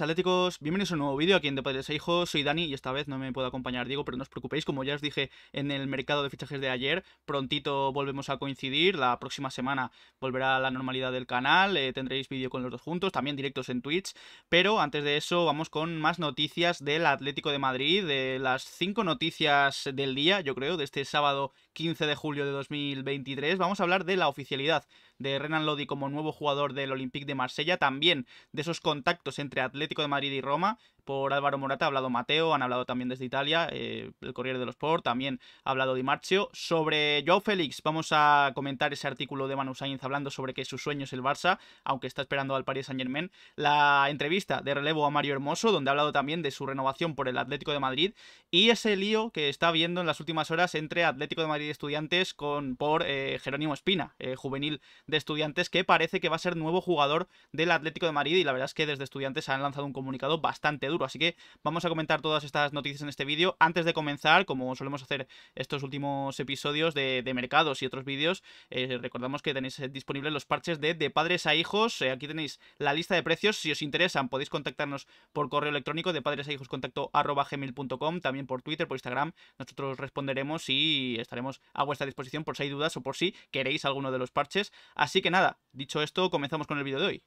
atléticos. Bienvenidos a un nuevo vídeo aquí en Deportes Hijos. Soy Dani y esta vez no me puedo acompañar Diego, pero no os preocupéis. Como ya os dije en el mercado de fichajes de ayer, prontito volvemos a coincidir. La próxima semana volverá a la normalidad del canal. Eh, tendréis vídeo con los dos juntos, también directos en Twitch. Pero antes de eso, vamos con más noticias del Atlético de Madrid, de las cinco noticias del día, yo creo, de este sábado 15 de julio de 2023, vamos a hablar de la oficialidad de Renan Lodi como nuevo jugador del Olympique de Marsella, también de esos contactos entre Atlético de Madrid y Roma, por Álvaro Morata ha hablado Mateo, han hablado también desde Italia, eh, el Corriere los Sport, también ha hablado Di Marzio. Sobre Joao Félix, vamos a comentar ese artículo de Manu Sainz hablando sobre que su sueño es el Barça, aunque está esperando al Paris Saint Germain. La entrevista de relevo a Mario Hermoso, donde ha hablado también de su renovación por el Atlético de Madrid y ese lío que está habiendo en las últimas horas entre Atlético de Madrid Estudiantes con, por eh, Jerónimo Espina, eh, juvenil de Estudiantes, que parece que va a ser nuevo jugador del Atlético de Madrid y la verdad es que desde Estudiantes han lanzado un comunicado bastante duro. Así que vamos a comentar todas estas noticias en este vídeo. Antes de comenzar, como solemos hacer estos últimos episodios de, mercados y otros vídeos, eh, recordamos que tenéis disponibles los parches de, de padres a hijos. aquí tenéis la lista de precios. Si os interesan, podéis contactarnos por correo electrónico de padres a hijos contacto gmail.com, también por Twitter, por Instagram. Nosotros responderemos y estaremos a vuestra disposición por si hay dudas o por si queréis alguno de los parches. Así que nada, dicho esto, comenzamos con el vídeo de hoy.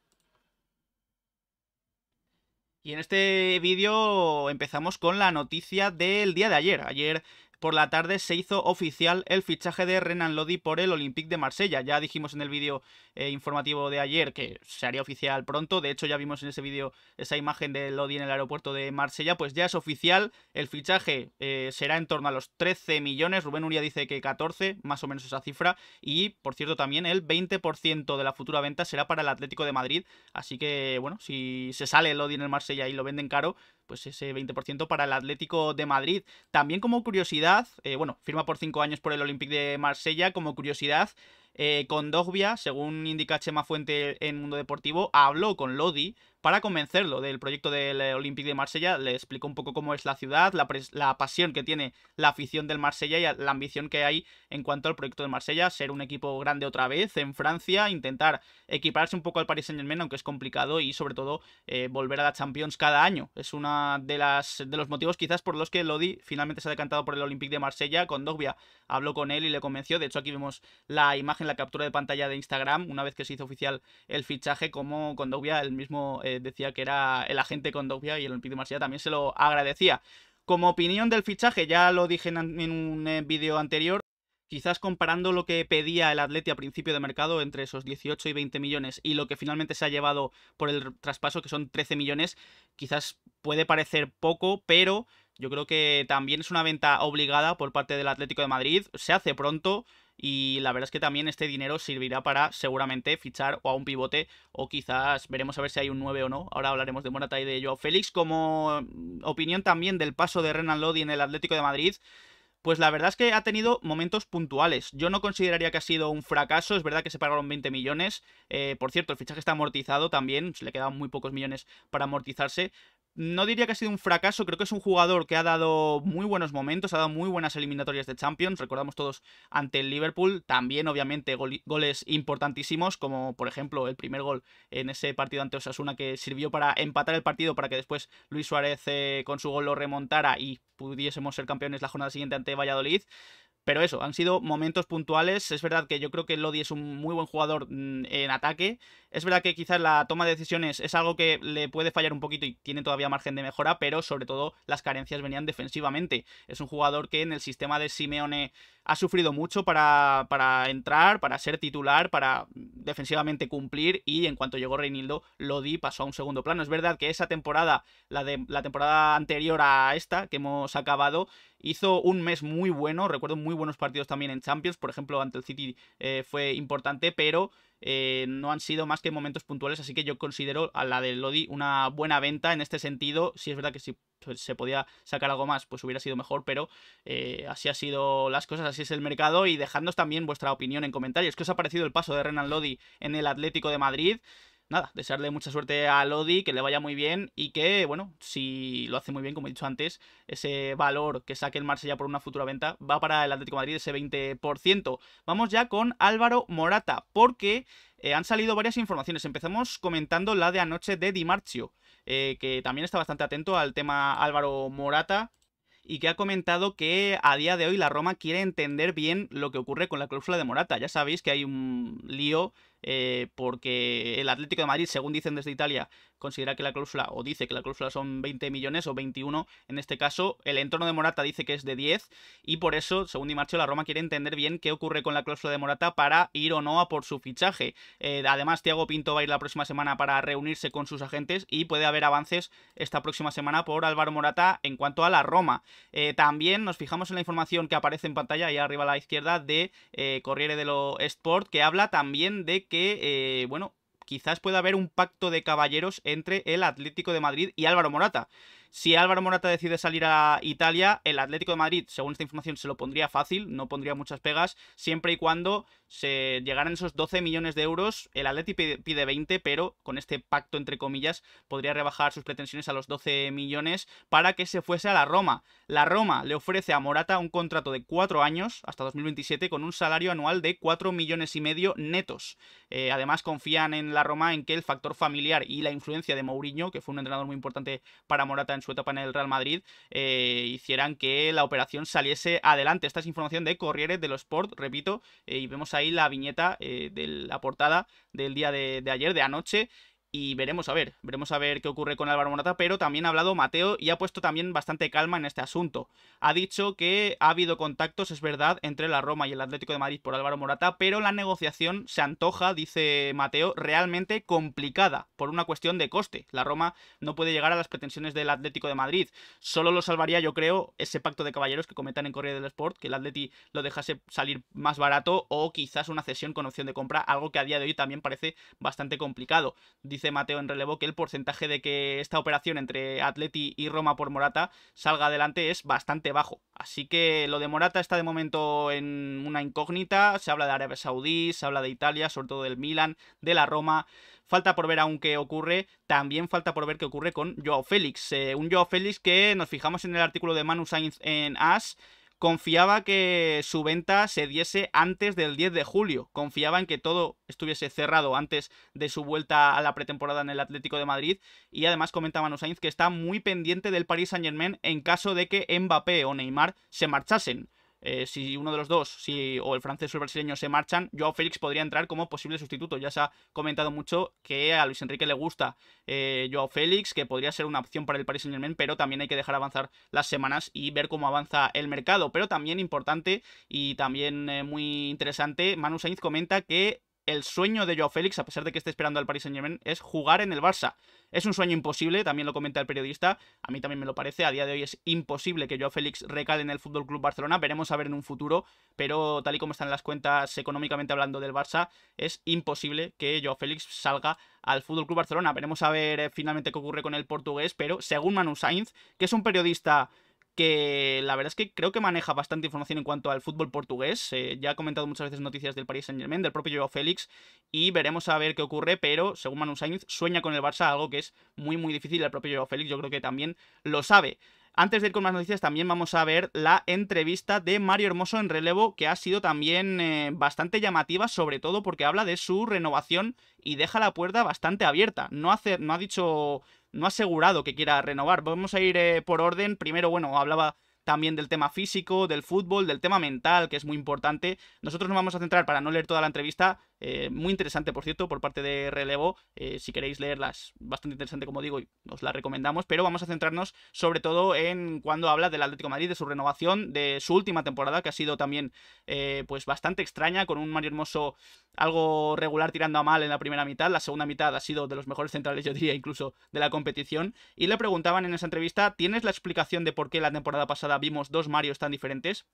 Y en este vídeo empezamos con la noticia del día de ayer. Ayer por la tarde se hizo oficial el fichaje de Renan Lodi por el Olympique de Marsella. Ya dijimos en el vídeo eh, informativo de ayer que se haría oficial pronto. De hecho, ya vimos en ese vídeo esa imagen de Lodi en el aeropuerto de Marsella. Pues ya es oficial. El fichaje eh, será en torno a los 13 millones. Rubén Uria dice que 14, más o menos esa cifra. Y, por cierto, también el 20% de la futura venta será para el Atlético de Madrid. Así que, bueno, si se sale Lodi en el Marsella y lo venden caro, pues ese 20% para el Atlético de Madrid. También como curiosidad, eh, bueno, firma por 5 años por el Olympique de Marsella, como curiosidad, con eh, Dogbia, según indica Chema Fuente en Mundo Deportivo, habló con Lodi para convencerlo del proyecto del eh, Olympique de Marsella. Le explicó un poco cómo es la ciudad, la, pasión que tiene la afición del Marsella y la ambición que hay en cuanto al proyecto de Marsella, ser un equipo grande otra vez en Francia, intentar equiparse un poco al Paris Saint-Germain, aunque es complicado, y sobre todo eh, volver a la Champions cada año. Es uno de, las, de los motivos quizás por los que Lodi finalmente se ha decantado por el Olympique de Marsella. Con habló con él y le convenció. De hecho, aquí vemos la imagen, la captura de pantalla de Instagram, una vez que se hizo oficial el fichaje, como con el mismo... Eh, eh, decía que era el agente con Dovia y el Olympique de también se lo agradecía. Como opinión del fichaje, ya lo dije en, un eh, vídeo anterior, quizás comparando lo que pedía el Atleti a principio de mercado entre esos 18 y 20 millones y lo que finalmente se ha llevado por el traspaso que son 13 millones, quizás puede parecer poco, pero yo creo que también es una venta obligada por parte del Atlético de Madrid, se hace pronto, y la verdad es que también este dinero servirá para seguramente fichar o a un pivote o quizás veremos a ver si hay un 9 o no. Ahora hablaremos de Morata y de Joao Félix. Como mm, opinión también del paso de Renan Lodi en el Atlético de Madrid, pues la verdad es que ha tenido momentos puntuales. Yo no consideraría que ha sido un fracaso. Es verdad que se pagaron 20 millones. Eh, por cierto, el fichaje está amortizado también. Se le quedan muy pocos millones para amortizarse no diría que ha sido un fracaso, creo que es un jugador que ha dado muy buenos momentos, ha dado muy buenas eliminatorias de Champions, recordamos todos ante el Liverpool, también obviamente goles importantísimos, como por ejemplo el primer gol en ese partido ante Osasuna que sirvió para empatar el partido para que después Luis Suárez eh, con su gol lo remontara y pudiésemos ser campeones la jornada siguiente ante Valladolid. Pero eso, han sido momentos puntuales. Es verdad que yo creo que Lodi es un muy buen jugador mm, en ataque, es verdad que quizás la toma de decisiones es algo que le puede fallar un poquito y tiene todavía margen de mejora, pero sobre todo las carencias venían defensivamente. Es un jugador que en el sistema de Simeone ha sufrido mucho para, para entrar, para ser titular, para defensivamente cumplir y en cuanto llegó Reinildo, Lodi pasó a un segundo plano. Es verdad que esa temporada, la, de, la temporada anterior a esta que hemos acabado, hizo un mes muy bueno, recuerdo muy buenos partidos también en Champions, por ejemplo ante el City eh, fue importante, pero eh, no han sido más que momentos puntuales, así que yo considero a la de Lodi una buena venta en este sentido. Si es verdad que si pues, se podía sacar algo más, pues hubiera sido mejor, pero eh, así ha sido las cosas, así es el mercado y dejadnos también vuestra opinión en comentarios. ¿Qué os ha parecido el paso de Renan Lodi en el Atlético de Madrid? nada, desearle mucha suerte a Lodi, que le vaya muy bien y que, bueno, si lo hace muy bien, como he dicho antes, ese valor que saque el Marsella por una futura venta va para el Atlético Madrid ese 20%. Vamos ya con Álvaro Morata, porque eh, han salido varias informaciones. Empezamos comentando la de anoche de Di Marcio, eh, que también está bastante atento al tema Álvaro Morata, y que ha comentado que a día de hoy la Roma quiere entender bien lo que ocurre con la cláusula de Morata. Ya sabéis que hay un lío eh, porque el Atlético de Madrid, según dicen desde Italia, considera que la cláusula, o dice que la cláusula son 20 millones o 21 en este caso, el entorno de Morata dice que es de 10 y por eso, según Di Marcio, la Roma quiere entender bien qué ocurre con la cláusula de Morata para ir o no a por su fichaje. Eh, además, Tiago Pinto va a ir la próxima semana para reunirse con sus agentes y puede haber avances esta próxima semana por Álvaro Morata en cuanto a la Roma. Eh, también nos fijamos en la información que aparece en pantalla ahí arriba a la izquierda de Corriere de dello Sport que habla también de que, eh, bueno, quizás pueda haber un pacto de caballeros entre el Atlético de Madrid y Álvaro Morata. Si Álvaro Morata decide salir a Italia, el Atlético de Madrid, según esta información, se lo pondría fácil, no pondría muchas pegas, siempre y cuando se llegaran esos 12 millones de euros. El Atlético pide 20, pero con este pacto, entre comillas, podría rebajar sus pretensiones a los 12 millones para que se fuese a la Roma. La Roma le ofrece a Morata un contrato de cuatro años hasta 2027 con un salario anual de 4 millones y medio netos. Eh, además, confían en la Roma en que el factor familiar y la influencia de Mourinho, que fue un entrenador muy importante para Morata en su etapa en el Real Madrid, eh, hicieran que la operación saliese adelante. Esta es información de Corriere de los Sport, repito, eh, y vemos ahí la viñeta eh, de la portada del día de ayer, de anoche y veremos a ver, veremos a ver qué ocurre con Álvaro Morata, pero también ha hablado Mateo y ha puesto también bastante calma en este asunto. Ha dicho que ha habido contactos, es verdad, entre la Roma y el Atlético de Madrid por Álvaro Morata, pero la negociación se antoja, dice Mateo, realmente complicada por una cuestión de coste. La Roma no puede llegar a las pretensiones del Atlético de Madrid. Solo lo salvaría, yo creo, ese pacto de caballeros que cometan en Correa del Sport, que el Atleti lo dejase salir más barato o quizás una cesión con opción de compra, algo que a día de hoy también parece bastante complicado. Dice dice Mateo en relevo que el porcentaje de que esta operación entre Atleti y Roma por Morata salga adelante es bastante bajo. Así que lo de Morata está de momento en una incógnita. Se habla de Arabia Saudí, se habla de Italia, sobre todo del Milan, de la Roma. Falta por ver aún qué ocurre. También falta por ver qué ocurre con Joao Félix. Eh, un Joao Félix que nos fijamos en el artículo de Manu Sainz en As confiaba que su venta se diese antes del 10 de julio, confiaba en que todo estuviese cerrado antes de su vuelta a la pretemporada en el Atlético de Madrid y además comenta Manu Sainz que está muy pendiente del Paris Saint-Germain en caso de que Mbappé o Neymar se marchasen. Eh, si uno de los dos, si o el francés o el brasileño se marchan, Joao Félix podría entrar como posible sustituto. Ya se ha comentado mucho que a Luis Enrique le gusta eh, Joao Félix, que podría ser una opción para el Paris Saint Germain, pero también hay que dejar avanzar las semanas y ver cómo avanza el mercado. Pero también importante y también eh, muy interesante, Manu Sainz comenta que el sueño de Joao Félix, a pesar de que esté esperando al Paris Saint-Germain, es jugar en el Barça. Es un sueño imposible, también lo comenta el periodista, a mí también me lo parece, a día de hoy es imposible que Joao Félix recale en el FC Club Barcelona, veremos a ver en un futuro, pero tal y como están las cuentas económicamente hablando del Barça, es imposible que Joao Félix salga al Fútbol Club Barcelona. Veremos a ver eh, finalmente qué ocurre con el portugués, pero según Manu Sainz, que es un periodista que la verdad es que creo que maneja bastante información en cuanto al fútbol portugués. Eh, ya ha comentado muchas veces noticias del Paris Saint-Germain, del propio Joao Félix, y veremos a ver qué ocurre, pero según Manu Sainz, sueña con el Barça, algo que es muy muy difícil, el propio Joao Félix yo creo que también lo sabe. Antes de ir con más noticias, también vamos a ver la entrevista de Mario Hermoso en relevo, que ha sido también eh, bastante llamativa, sobre todo porque habla de su renovación y deja la puerta bastante abierta. No, no ha dicho, no ha asegurado que quiera renovar. Vamos a ir eh, por orden. Primero, bueno, hablaba también del tema físico, del fútbol, del tema mental, que es muy importante. Nosotros nos vamos a centrar, para no leer toda la entrevista, eh, muy interesante, por cierto, por parte de Relevo. Eh, si queréis leerlas, bastante interesante, como digo, y os la recomendamos. Pero vamos a centrarnos sobre todo en cuando habla del Atlético Madrid, de su renovación, de su última temporada, que ha sido también eh, pues bastante extraña, con un Mario Hermoso algo regular tirando a mal en la primera mitad. La segunda mitad ha sido de los mejores centrales, yo diría, incluso de la competición. Y le preguntaban en esa entrevista: ¿tienes la explicación de por qué la temporada pasada vimos dos Marios tan diferentes.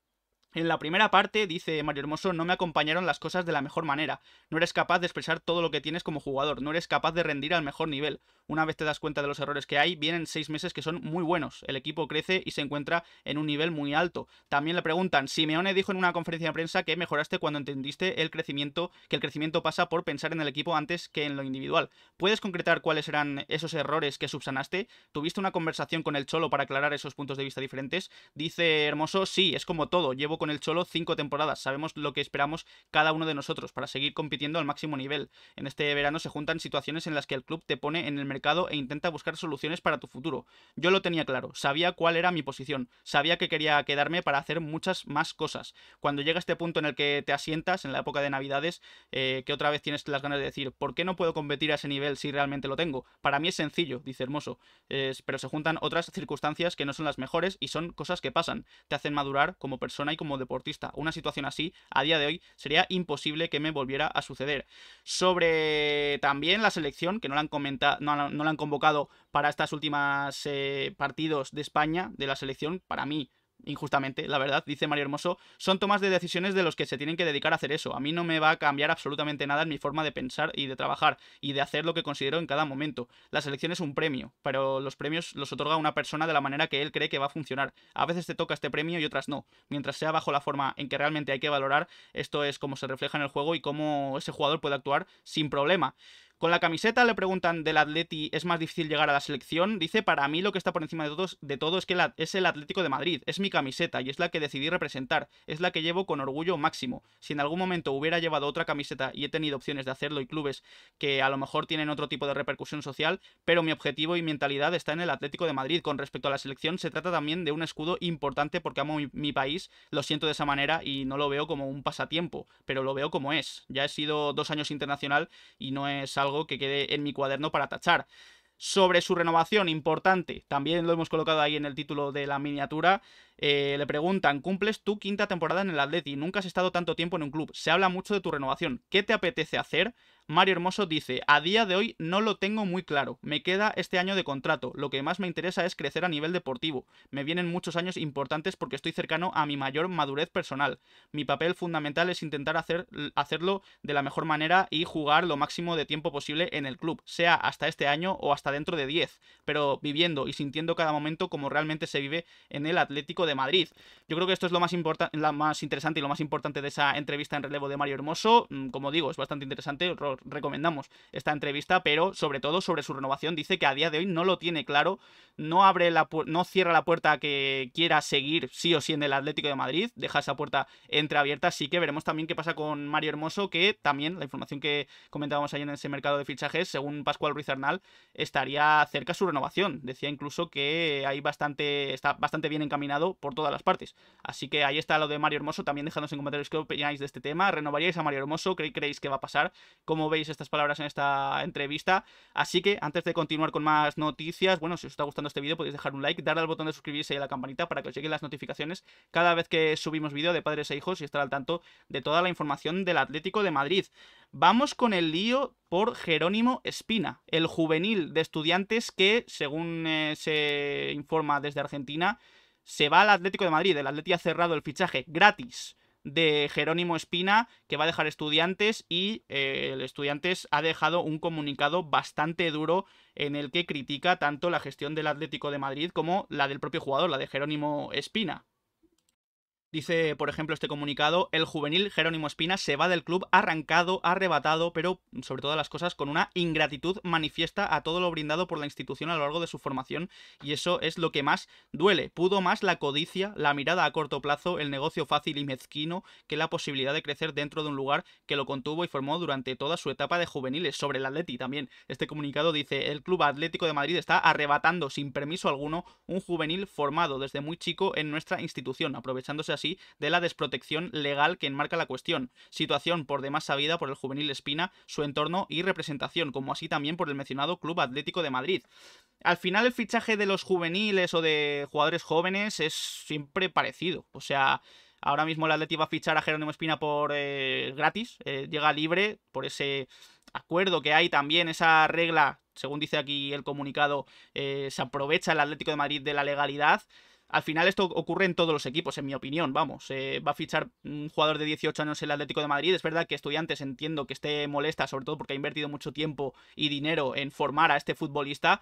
En la primera parte, dice Mario Hermoso, no me acompañaron las cosas de la mejor manera. No eres capaz de expresar todo lo que tienes como jugador, no eres capaz de rendir al mejor nivel. Una vez te das cuenta de los errores que hay, vienen seis meses que son muy buenos. El equipo crece y se encuentra en un nivel muy alto. También le preguntan, Simeone dijo en una conferencia de prensa que mejoraste cuando entendiste el crecimiento, que el crecimiento pasa por pensar en el equipo antes que en lo individual. ¿Puedes concretar cuáles eran esos errores que subsanaste? ¿Tuviste una conversación con el Cholo para aclarar esos puntos de vista diferentes? Dice Hermoso, sí, es como todo, llevo el Cholo cinco temporadas. Sabemos lo que esperamos cada uno de nosotros para seguir compitiendo al máximo nivel. En este verano se juntan situaciones en las que el club te pone en el mercado e intenta buscar soluciones para tu futuro. Yo lo tenía claro, sabía cuál era mi posición, sabía que quería quedarme para hacer muchas más cosas. Cuando llega este punto en el que te asientas, en la época de Navidades, eh, que otra vez tienes las ganas de decir, ¿por qué no puedo competir a ese nivel si realmente lo tengo? Para mí es sencillo, dice Hermoso, pero se juntan otras circunstancias que no son las mejores y son cosas que pasan, te hacen madurar como persona y como como deportista. Una situación así, a día de hoy, sería imposible que me volviera a suceder. Sobre también la selección, que no la han, comentado, no, la han convocado para estas últimas eh, partidos de España, de la selección, para mí injustamente, la verdad, dice Mario Hermoso, son tomas de decisiones de los que se tienen que dedicar a hacer eso. A mí no me va a cambiar absolutamente nada en mi forma de pensar y de trabajar y de hacer lo que considero en cada momento. La selección es un premio, pero los premios los otorga una persona de la manera que él cree que va a funcionar. A veces te toca este premio y otras no. Mientras sea bajo la forma en que realmente hay que valorar, esto es cómo se refleja en el juego y cómo ese jugador puede actuar sin problema. Con la camiseta le preguntan del Atleti, ¿es más difícil llegar a la selección? Dice, para mí lo que está por encima de, todo es que es el Atlético de Madrid, es mi camiseta y es la que decidí representar, es la que llevo con orgullo máximo. Si en algún momento hubiera llevado otra camiseta y he tenido opciones de hacerlo y clubes que a lo mejor tienen otro tipo de repercusión social, pero mi objetivo y mentalidad está en el Atlético de Madrid. Con respecto a la selección, se trata también de un escudo importante porque amo mi, país, lo siento de esa manera y no lo veo como un pasatiempo, pero lo veo como es. Ya he sido dos años internacional y no es algo algo que quede en mi cuaderno para tachar. Sobre su renovación, importante, también lo hemos colocado ahí en el título de la miniatura, eh, le preguntan, cumples tu quinta temporada en el Atleti, nunca has estado tanto tiempo en un club, se habla mucho de tu renovación, ¿qué te apetece hacer? Mario Hermoso dice, a día de hoy no lo tengo muy claro, me queda este año de contrato, lo que más me interesa es crecer a nivel deportivo, me vienen muchos años importantes porque estoy cercano a mi mayor madurez personal, mi papel fundamental es intentar hacer, hacerlo de la mejor manera y jugar lo máximo de tiempo posible en el club, sea hasta este año o hasta dentro de 10, pero viviendo y sintiendo cada momento como realmente se vive en el Atlético de Madrid. Yo creo que esto es lo más, más interesante y lo más importante de esa entrevista en relevo de Mario Hermoso, mm, como digo, es bastante interesante, recomendamos esta entrevista, pero sobre todo sobre su renovación dice que a día de hoy no lo tiene claro, no abre la no cierra la puerta que quiera seguir sí o sí en el Atlético de Madrid, deja esa puerta entreabierta, así que veremos también qué pasa con Mario Hermoso, que también la información que comentábamos ayer en ese mercado de fichajes, según Pascual Ruiz Arnal, estaría cerca su renovación. Decía incluso que hay bastante está bastante bien encaminado por todas las partes. Así que ahí está lo de Mario Hermoso, también dejadnos en comentarios qué opináis de este tema, renovaríais a Mario Hermoso, qué creéis que va a pasar, cómo veis estas palabras en esta entrevista. Así que antes de continuar con más noticias, bueno, si os está gustando este vídeo podéis dejar un like, darle al botón de suscribirse y a la campanita para que os lleguen las notificaciones cada vez que subimos vídeo de padres e hijos y estar al tanto de toda la información del Atlético de Madrid. Vamos con el lío por Jerónimo Espina, el juvenil de estudiantes que, según eh, se informa desde Argentina, se va al Atlético de Madrid. El Atlético ha cerrado el fichaje gratis de Jerónimo Espina, que va a dejar estudiantes y eh, el estudiantes ha dejado un comunicado bastante duro en el que critica tanto la gestión del Atlético de Madrid como la del propio jugador, la de Jerónimo Espina. Dice, por ejemplo, este comunicado, el juvenil Jerónimo Espina se va del club arrancado, arrebatado, pero sobre todas las cosas con una ingratitud manifiesta a todo lo brindado por la institución a lo largo de su formación y eso es lo que más duele. Pudo más la codicia, la mirada a corto plazo, el negocio fácil y mezquino que la posibilidad de crecer dentro de un lugar que lo contuvo y formó durante toda su etapa de juveniles. Sobre el Atleti también, este comunicado dice, el Club Atlético de Madrid está arrebatando sin permiso alguno un juvenil formado desde muy chico en nuestra institución, aprovechándose así de la desprotección legal que enmarca la cuestión, situación por demás sabida por el juvenil Espina, su entorno y representación, como así también por el mencionado Club Atlético de Madrid. Al final el fichaje de los juveniles o de jugadores jóvenes es siempre parecido, o sea... Ahora mismo el Atlético va a fichar a Jerónimo Espina por eh, gratis, eh, llega libre por ese acuerdo que hay también, esa regla, según dice aquí el comunicado, eh, se aprovecha el Atlético de Madrid de la legalidad. Al final esto ocurre en todos los equipos, en mi opinión, vamos. Eh, va a fichar un jugador de 18 años en el Atlético de Madrid. Es verdad que estudiantes entiendo que esté molesta, sobre todo porque ha invertido mucho tiempo y dinero en formar a este futbolista.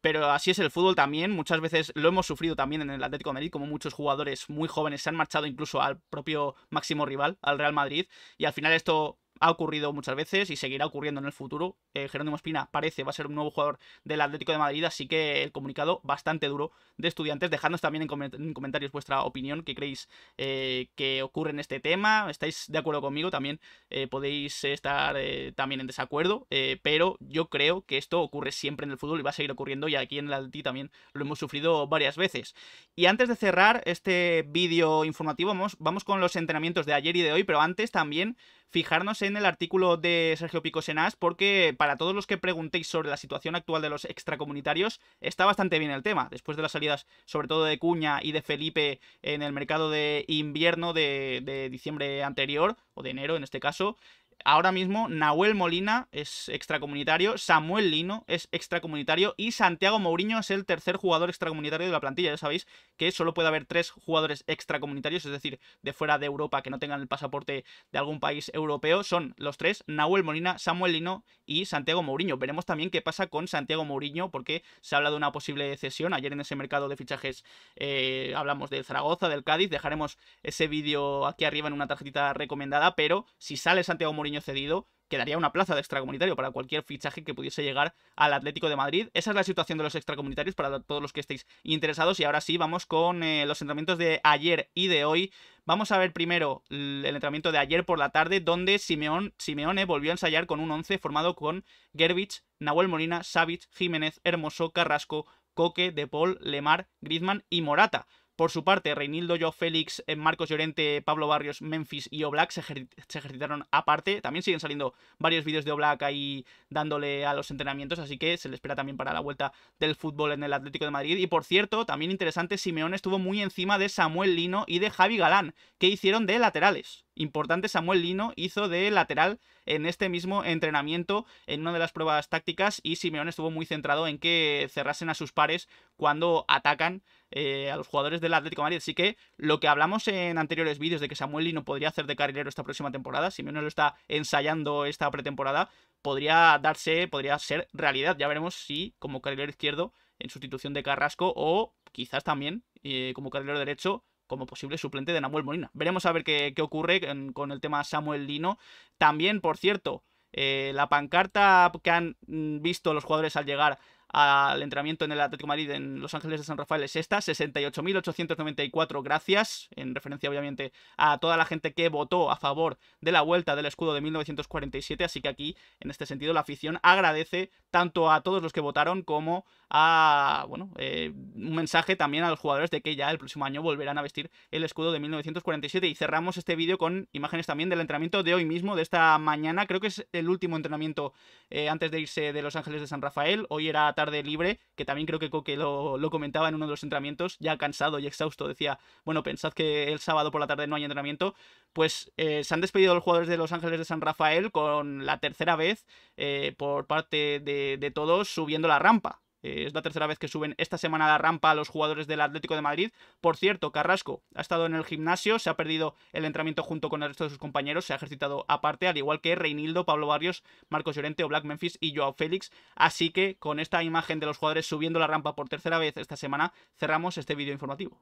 Pero así es el fútbol también. Muchas veces lo hemos sufrido también en el Atlético de Madrid, como muchos jugadores muy jóvenes se han marchado incluso al propio máximo rival, al Real Madrid. Y al final esto ha ocurrido muchas veces y seguirá ocurriendo en el futuro. Gerónimo eh, Jerónimo Espina parece va a ser un nuevo jugador del Atlético de Madrid, así que el comunicado bastante duro de estudiantes. Dejadnos también en, comentarios vuestra opinión, qué creéis eh, que ocurre en este tema. ¿Estáis de acuerdo conmigo? También eh, podéis estar también en desacuerdo, pero yo creo que esto ocurre siempre en el fútbol y va a seguir ocurriendo y aquí en el Atlético también lo hemos sufrido varias veces. Y antes de cerrar este vídeo informativo, vamos, vamos con los entrenamientos de ayer y de hoy, pero antes también fijarnos en el artículo de Sergio Pico Senás, porque para todos los que preguntéis sobre la situación actual de los extracomunitarios, está bastante bien el tema. Después de las salidas, sobre todo de Cuña y de Felipe en el mercado de invierno de, de diciembre anterior, o de enero en este caso, ahora mismo Nahuel Molina es extracomunitario, Samuel Lino es extracomunitario y Santiago Mourinho es el tercer jugador extracomunitario de la plantilla. Ya sabéis que solo puede haber tres jugadores extracomunitarios, es decir, de fuera de Europa que no tengan el pasaporte de algún país europeo. Son los tres, Nahuel Molina, Samuel Lino y Santiago Mourinho. Veremos también qué pasa con Santiago Mourinho porque se habla de una posible cesión. Ayer en ese mercado de fichajes eh, hablamos del Zaragoza, del Cádiz. Dejaremos ese vídeo aquí arriba en una tarjetita recomendada, pero si sale Santiago Mourinho cedido, quedaría una plaza de extracomunitario para cualquier fichaje que pudiese llegar al Atlético de Madrid. Esa es la situación de los extracomunitarios para todos los que estéis interesados. Y ahora sí, vamos con eh, los entrenamientos de ayer y de hoy. Vamos a ver primero el entrenamiento de ayer por la tarde, donde Simeón, Simeone volvió a ensayar con un once formado con Gervich, Nahuel Molina, Savic, Jiménez, Hermoso, Carrasco, Coque, De Paul, Lemar, Griezmann y Morata. Por su parte, Reinildo, yo, Félix, eh, Marcos Llorente, Pablo Barrios, Memphis y Oblak se, se ejercitaron aparte. También siguen saliendo varios vídeos de Oblak ahí dándole a los entrenamientos, así que se le espera también para la vuelta del fútbol en el Atlético de Madrid. Y por cierto, también interesante, Simeón estuvo muy encima de Samuel Lino y de Javi Galán, que hicieron de laterales importante, Samuel Lino hizo de lateral en este mismo entrenamiento, en una de las pruebas tácticas, y Simeón estuvo muy centrado en que cerrasen a sus pares cuando atacan eh, a los jugadores del Atlético de Madrid. Así que lo que hablamos en anteriores vídeos de que Samuel Lino podría hacer de carrilero esta próxima temporada, si lo está ensayando esta pretemporada, podría darse, podría ser realidad. Ya veremos si como carrilero izquierdo en sustitución de Carrasco o quizás también eh, como carrilero derecho como posible suplente de Samuel Molina. Veremos a ver qué, qué ocurre con, el tema Samuel Lino. También, por cierto, eh, la pancarta que han mm, visto los jugadores al llegar al entrenamiento en el Atlético Madrid en Los Ángeles de San Rafael es esta, 68.894 gracias, en referencia obviamente a toda la gente que votó a favor de la vuelta del escudo de 1947, así que aquí, en este sentido, la afición agradece tanto a todos los que votaron como a, bueno, eh, un mensaje también a los jugadores de que ya el próximo año volverán a vestir el escudo de 1947 y cerramos este vídeo con imágenes también del entrenamiento de hoy mismo, de esta mañana, creo que es el último entrenamiento eh, antes de irse de Los Ángeles de San Rafael, hoy era tarde libre, que también creo que Coque lo, comentaba en uno de los entrenamientos, ya cansado y exhausto, decía, bueno, pensad que el sábado por la tarde no hay entrenamiento, pues eh, se han despedido los jugadores de Los Ángeles de San Rafael con la tercera vez eh, por parte de todos subiendo la rampa. Eh, es la tercera vez que suben esta semana la rampa a los jugadores del Atlético de Madrid. Por cierto, Carrasco ha estado en el gimnasio, se ha perdido el entrenamiento junto con el resto de sus compañeros, se ha ejercitado aparte, al igual que Reinildo, Pablo Barrios, Marcos Llorente, o Black Memphis y Joao Félix. Así que con esta imagen de los jugadores subiendo la rampa por tercera vez esta semana, cerramos este vídeo informativo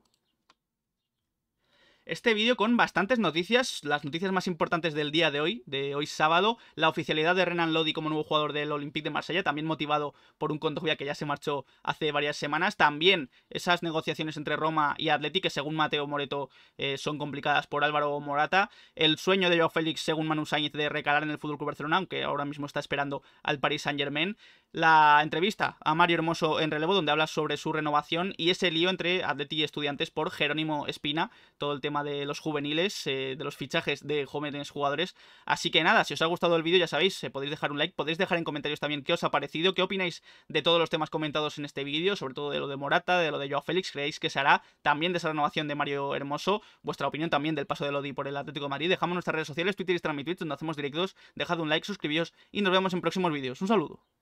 este vídeo con bastantes noticias, las noticias más importantes del día de hoy, de hoy sábado, la oficialidad de Renan Lodi como nuevo jugador del Olympique de Marsella, también motivado por un ya que ya se marchó hace varias semanas, también esas negociaciones entre Roma y Atleti que según Mateo Moreto eh, son complicadas por Álvaro Morata, el sueño de Joao Félix según Manu Sainz de recalar en el FC Barcelona, aunque ahora mismo está esperando al Paris Saint Germain, la entrevista a Mario Hermoso en relevo donde habla sobre su renovación y ese lío entre Atleti y estudiantes por Jerónimo Espina, todo el tema de los juveniles, eh, de los fichajes de jóvenes jugadores. Así que nada, si os ha gustado el vídeo ya sabéis, eh, podéis dejar un like, podéis dejar en comentarios también qué os ha parecido, qué opináis de todos los temas comentados en este vídeo, sobre todo de lo de Morata, de lo de Joao Félix, creéis que se hará, también de esa renovación de Mario Hermoso, vuestra opinión también del paso de Lodi por el Atlético de Madrid. Dejamos nuestras redes sociales, Twitter y Instagram y Twitch, donde hacemos directos, dejad un like, suscribíos y nos vemos en próximos vídeos. Un saludo.